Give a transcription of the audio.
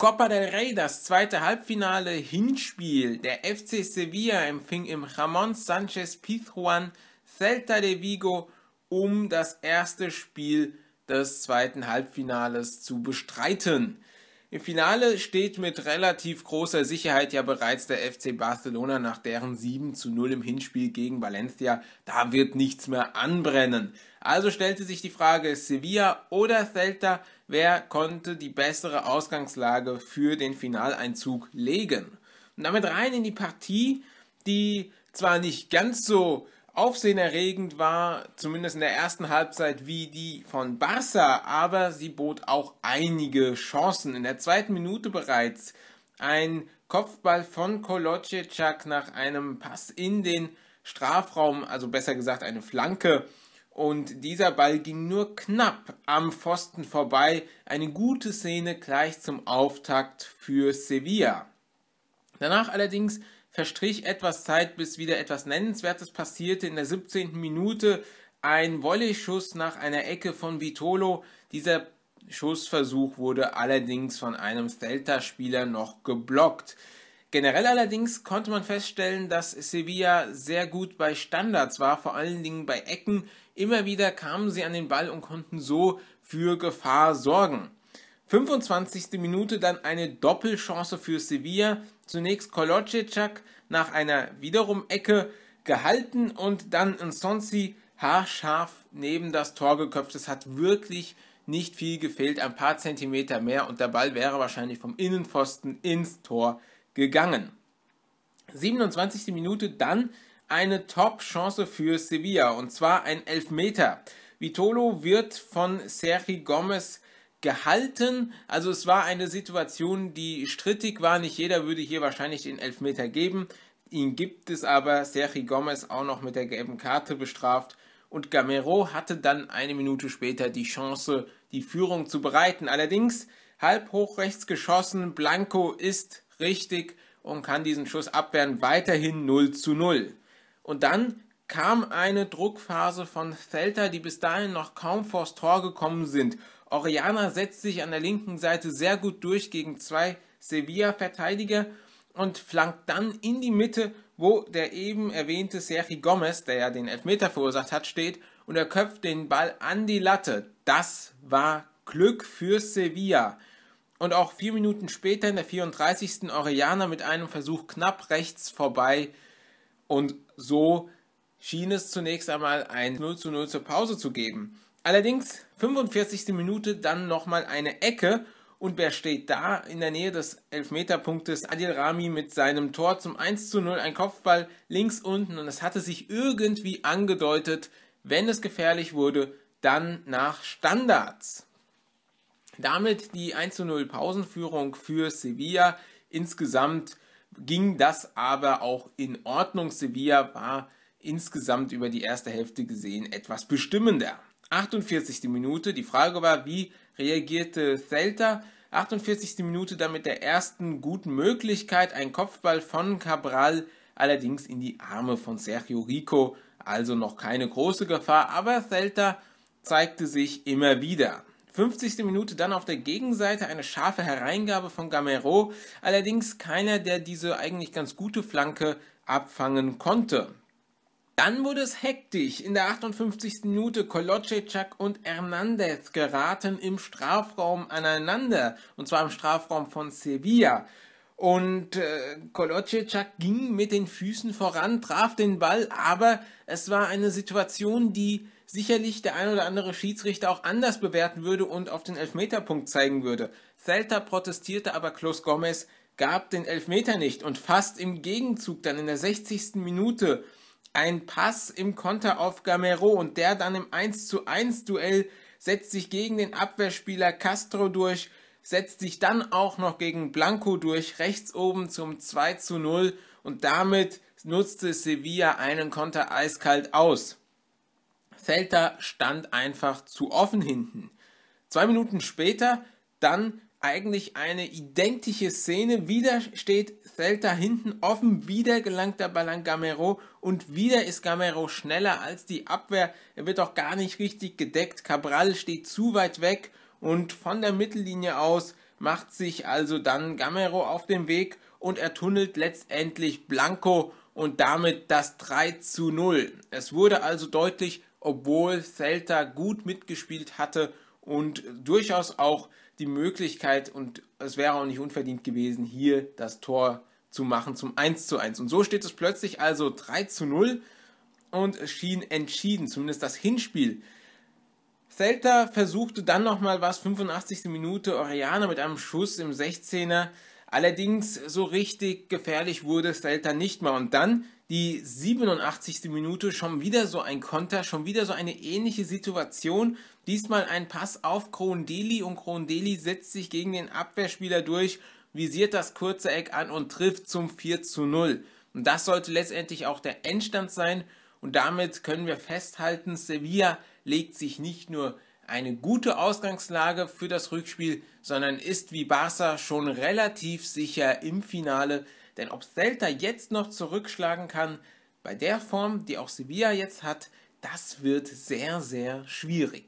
Copa del Rey, das zweite Halbfinale Hinspiel. Der FC Sevilla empfing im Ramon Sanchez Pizjuan Celta de Vigo, um das erste Spiel des zweiten Halbfinales zu bestreiten. Im Finale steht mit relativ großer Sicherheit ja bereits der FC Barcelona nach deren 7 zu 0 im Hinspiel gegen Valencia. Da wird nichts mehr anbrennen. Also stellte sich die Frage Sevilla oder Celta, wer konnte die bessere Ausgangslage für den Finaleinzug legen. Und damit rein in die Partie, die zwar nicht ganz so aufsehenerregend war, zumindest in der ersten Halbzeit, wie die von Barca, aber sie bot auch einige Chancen. In der zweiten Minute bereits ein Kopfball von Kolocecak nach einem Pass in den Strafraum, also besser gesagt eine Flanke und dieser Ball ging nur knapp am Pfosten vorbei. Eine gute Szene gleich zum Auftakt für Sevilla. Danach allerdings verstrich etwas Zeit, bis wieder etwas Nennenswertes passierte. In der 17. Minute ein Volley-Schuss nach einer Ecke von Vitolo. Dieser Schussversuch wurde allerdings von einem Celta-Spieler noch geblockt. Generell allerdings konnte man feststellen, dass Sevilla sehr gut bei Standards war, vor allen Dingen bei Ecken. Immer wieder kamen sie an den Ball und konnten so für Gefahr sorgen. 25. Minute dann eine Doppelchance für Sevilla. Zunächst Kolocicak nach einer wiederum Ecke gehalten und dann Nsonsi haarscharf neben das Tor geköpft. Es hat wirklich nicht viel gefehlt, ein paar Zentimeter mehr und der Ball wäre wahrscheinlich vom Innenpfosten ins Tor gegangen. 27. Minute dann eine Top-Chance für Sevilla und zwar ein Elfmeter. Vitolo wird von Sergi Gomez gehalten. Also es war eine Situation, die strittig war. Nicht jeder würde hier wahrscheinlich den Elfmeter geben. Ihn gibt es aber. Sergi Gomez auch noch mit der gelben Karte bestraft. Und Gamero hatte dann eine Minute später die Chance, die Führung zu bereiten. Allerdings halb hoch rechts geschossen. Blanco ist richtig und kann diesen Schuss abwehren. Weiterhin 0 zu 0. Und dann kam eine Druckphase von Celta, die bis dahin noch kaum vors Tor gekommen sind. Oriana setzt sich an der linken Seite sehr gut durch gegen zwei Sevilla-Verteidiger und flankt dann in die Mitte, wo der eben erwähnte Sergi Gomez, der ja den Elfmeter verursacht hat, steht und er köpft den Ball an die Latte. Das war Glück für Sevilla und auch vier Minuten später in der 34. Orellana mit einem Versuch knapp rechts vorbei und so schien es zunächst einmal ein 0 zu 0 zur Pause zu geben. Allerdings 45. Minute dann nochmal eine Ecke und wer steht da in der Nähe des Elfmeterpunktes? Adil Rami mit seinem Tor zum 1 zu 0, ein Kopfball links unten und es hatte sich irgendwie angedeutet, wenn es gefährlich wurde, dann nach Standards. Damit die 1 0 Pausenführung für Sevilla. Insgesamt ging das aber auch in Ordnung. Sevilla war insgesamt über die erste Hälfte gesehen etwas bestimmender. 48. Minute, die Frage war, wie reagierte Celta? 48. Minute dann mit der ersten guten Möglichkeit, ein Kopfball von Cabral, allerdings in die Arme von Sergio Rico, also noch keine große Gefahr, aber Celta zeigte sich immer wieder. 50. Minute dann auf der Gegenseite eine scharfe Hereingabe von Gamero, allerdings keiner, der diese eigentlich ganz gute Flanke abfangen konnte. Dann wurde es hektisch. In der 58. Minute Kolocecak und Hernandez geraten im Strafraum aneinander, und zwar im Strafraum von Sevilla. Und äh, Kolocecak ging mit den Füßen voran, traf den Ball, aber es war eine Situation, die sicherlich der ein oder andere Schiedsrichter auch anders bewerten würde und auf den Elfmeterpunkt zeigen würde. Celta protestierte aber Klos Gomez gab den Elfmeter nicht und fast im Gegenzug dann in der 60. Minute ein Pass im Konter auf Gamero und der dann im 1 zu 1 Duell setzt sich gegen den Abwehrspieler Castro durch, setzt sich dann auch noch gegen Blanco durch, rechts oben zum 2 zu 0 und damit nutzte Sevilla einen Konter eiskalt aus. Celta stand einfach zu offen hinten. Zwei Minuten später dann eigentlich eine identische Szene. Wieder steht Celta hinten offen, wieder gelangt der Ball an Gamero und wieder ist Gamero schneller als die Abwehr. Er wird auch gar nicht richtig gedeckt. Cabral steht zu weit weg und von der Mittellinie aus macht sich also dann Gamero auf den Weg und er tunnelt letztendlich Blanco und damit das 3 zu 0. Es wurde also deutlich, obwohl Celta gut mitgespielt hatte und durchaus auch die Möglichkeit und es wäre auch nicht unverdient gewesen, hier das Tor zu machen zum 1 zu 1. Und so steht es plötzlich also 3 zu 0 und es schien entschieden, zumindest das Hinspiel. Celta versuchte dann nochmal was, 85. Minute, Oriana mit einem Schuss im 16er Allerdings so richtig gefährlich wurde es Delta nicht mal. Und dann die 87. Minute schon wieder so ein Konter, schon wieder so eine ähnliche Situation. Diesmal ein Pass auf Krondeli und Krondeli setzt sich gegen den Abwehrspieler durch, visiert das kurze Eck an und trifft zum 4 zu 0. Und das sollte letztendlich auch der Endstand sein. Und damit können wir festhalten, Sevilla legt sich nicht nur eine gute Ausgangslage für das Rückspiel, sondern ist wie Barca schon relativ sicher im Finale. Denn ob Celta jetzt noch zurückschlagen kann, bei der Form, die auch Sevilla jetzt hat, das wird sehr, sehr schwierig.